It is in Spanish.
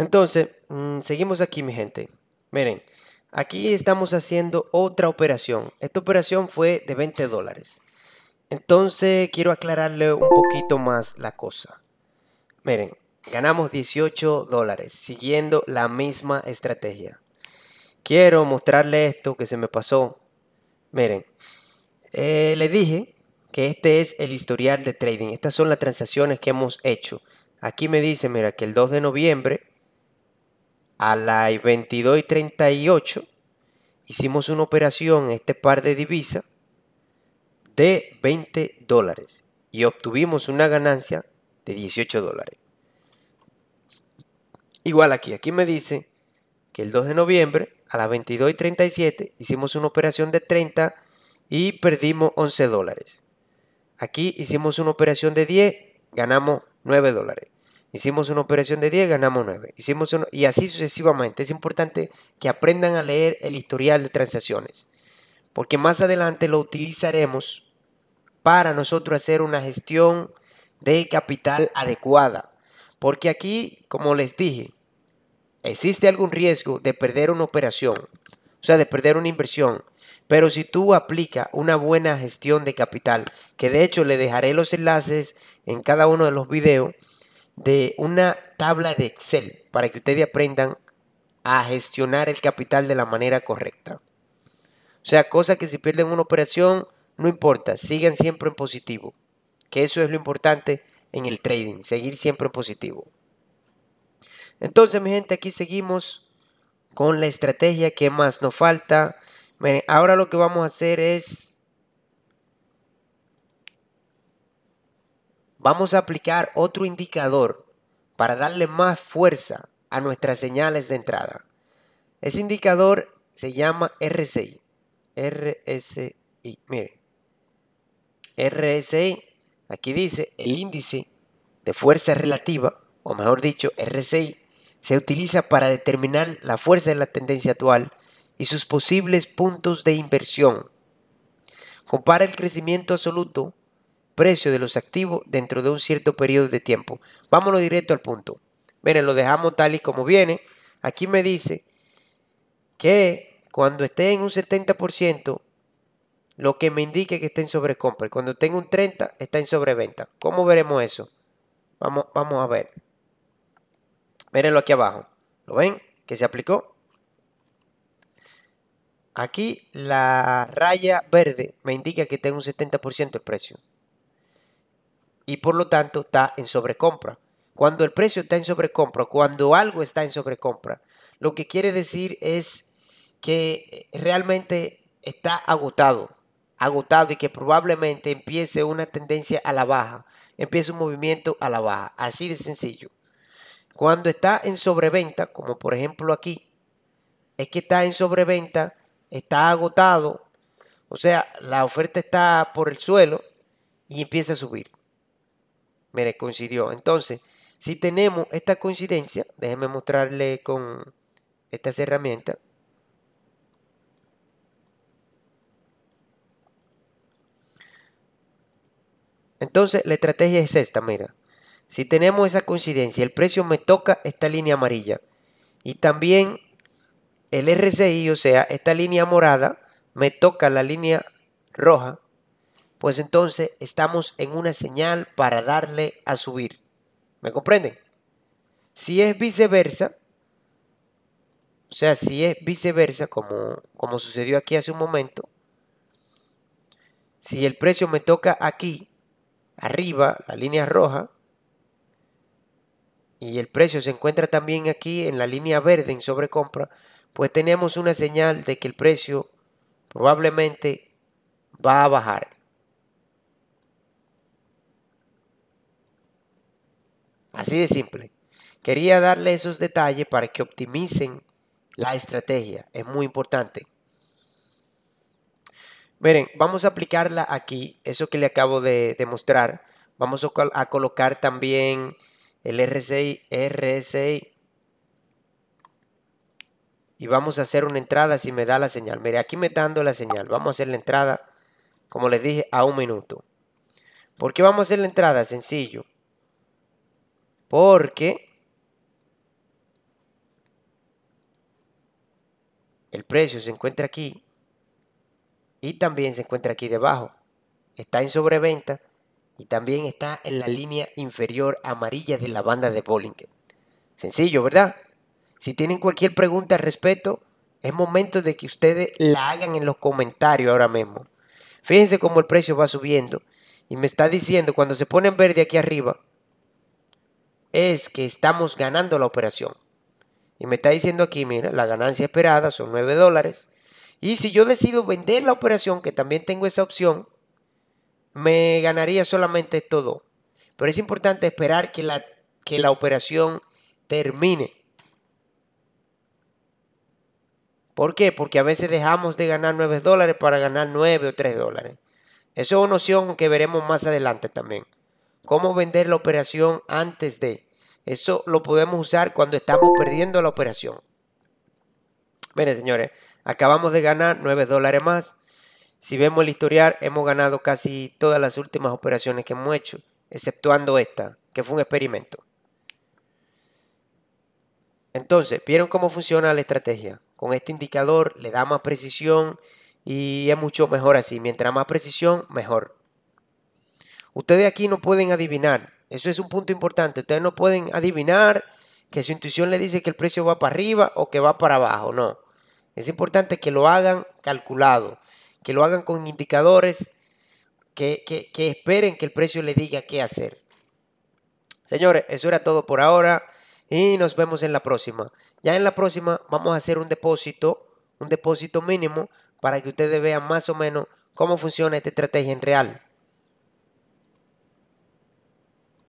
Entonces, mm, seguimos aquí, mi gente. Miren, aquí estamos haciendo otra operación. Esta operación fue de 20 dólares. Entonces, quiero aclararle un poquito más la cosa. Miren, ganamos 18 dólares siguiendo la misma estrategia. Quiero mostrarle esto que se me pasó. Miren, eh, le dije que este es el historial de trading. Estas son las transacciones que hemos hecho. Aquí me dice, mira, que el 2 de noviembre a las 22 y 38 hicimos una operación, este par de divisas, de 20 dólares y obtuvimos una ganancia de 18 dólares. Igual aquí, aquí me dice que el 2 de noviembre a las 22 y 37 hicimos una operación de 30 y perdimos 11 dólares. Aquí hicimos una operación de 10, ganamos 9 dólares. Hicimos una operación de 10, ganamos 9. Hicimos y así sucesivamente. Es importante que aprendan a leer el historial de transacciones. Porque más adelante lo utilizaremos para nosotros hacer una gestión de capital adecuada. Porque aquí, como les dije, existe algún riesgo de perder una operación. O sea, de perder una inversión. Pero si tú aplicas una buena gestión de capital, que de hecho le dejaré los enlaces en cada uno de los videos de una tabla de Excel para que ustedes aprendan a gestionar el capital de la manera correcta. O sea, cosas que si pierden una operación, no importa, sigan siempre en positivo. Que eso es lo importante en el trading, seguir siempre en positivo. Entonces, mi gente, aquí seguimos con la estrategia que más nos falta. ahora lo que vamos a hacer es vamos a aplicar otro indicador para darle más fuerza a nuestras señales de entrada. Ese indicador se llama RSI. RSI, mire. RSI, aquí dice el índice de fuerza relativa, o mejor dicho, RSI, se utiliza para determinar la fuerza de la tendencia actual y sus posibles puntos de inversión. Compara el crecimiento absoluto precio de los activos dentro de un cierto periodo de tiempo. Vámonos directo al punto. Miren, lo dejamos tal y como viene. Aquí me dice que cuando esté en un 70%, lo que me indique que esté en sobrecompra. Cuando tenga un 30, está en sobreventa. ¿Cómo veremos eso? Vamos, vamos a ver. Mírenlo aquí abajo. ¿Lo ven? Que se aplicó. Aquí la raya verde me indica que tengo un 70% el precio y por lo tanto está en sobrecompra. Cuando el precio está en sobrecompra, cuando algo está en sobrecompra, lo que quiere decir es que realmente está agotado, agotado y que probablemente empiece una tendencia a la baja, empiece un movimiento a la baja, así de sencillo. Cuando está en sobreventa, como por ejemplo aquí, es que está en sobreventa, está agotado, o sea, la oferta está por el suelo y empieza a subir. Mire, coincidió. Entonces, si tenemos esta coincidencia, déjenme mostrarle con estas herramientas. Entonces, la estrategia es esta, mira. Si tenemos esa coincidencia, el precio me toca esta línea amarilla. Y también el RSI, o sea, esta línea morada, me toca la línea roja pues entonces estamos en una señal para darle a subir. ¿Me comprenden? Si es viceversa, o sea, si es viceversa, como, sucedió aquí hace un momento, si el precio me toca aquí, arriba, la línea roja, y el precio se encuentra también aquí en la línea verde en sobrecompra, pues tenemos una señal de que el precio probablemente va a bajar. Así de simple. Quería darle esos detalles para que optimicen la estrategia. Es muy importante. Miren, vamos a aplicarla aquí, eso que le acabo de, demostrar. mostrar. Vamos a colocar también el RSI, RSI. Y vamos a hacer una entrada si me da la señal. Mire, aquí me está dando la señal. Vamos a hacer la entrada, como les dije, a un minuto. ¿Por qué vamos a hacer la entrada? Sencillo. Porque el precio se encuentra aquí y también se encuentra aquí debajo. Está en sobreventa y también está en la línea inferior amarilla de la banda de Bollinger. Sencillo, ¿verdad? Si tienen cualquier pregunta al respecto, es momento de que ustedes la hagan en los comentarios ahora mismo. Fíjense cómo el precio va subiendo y me está diciendo cuando se pone en verde aquí arriba, es que estamos ganando la operación. Y me está diciendo aquí, mira, la ganancia esperada son 9 dólares. Y si yo decido vender la operación, que también tengo esa opción, me ganaría solamente todo, Pero es importante esperar que la, que la operación termine. ¿Por qué? Porque a veces dejamos de ganar 9 dólares para ganar 9 o 3 dólares. Eso es una opción que veremos más adelante también cómo vender la operación antes de. Eso lo podemos usar cuando estamos perdiendo la operación. Miren, señores, acabamos de ganar 9 dólares más. Si vemos el historial, hemos ganado casi todas las últimas operaciones que hemos hecho, exceptuando esta, que fue un experimento. Entonces, ¿vieron cómo funciona la estrategia? Con este indicador le da más precisión y es mucho mejor así. Mientras más precisión, mejor. Ustedes aquí no pueden adivinar. Eso es un punto importante. Ustedes no pueden adivinar que su intuición le dice que el precio va para arriba o que va para abajo. No. Es importante que lo hagan calculado, que lo hagan con indicadores, que, esperen que el precio le diga qué hacer. Señores, eso era todo por ahora y nos vemos en la próxima. Ya en la próxima vamos a hacer un depósito, un depósito mínimo para que ustedes vean más o menos cómo funciona esta estrategia en real.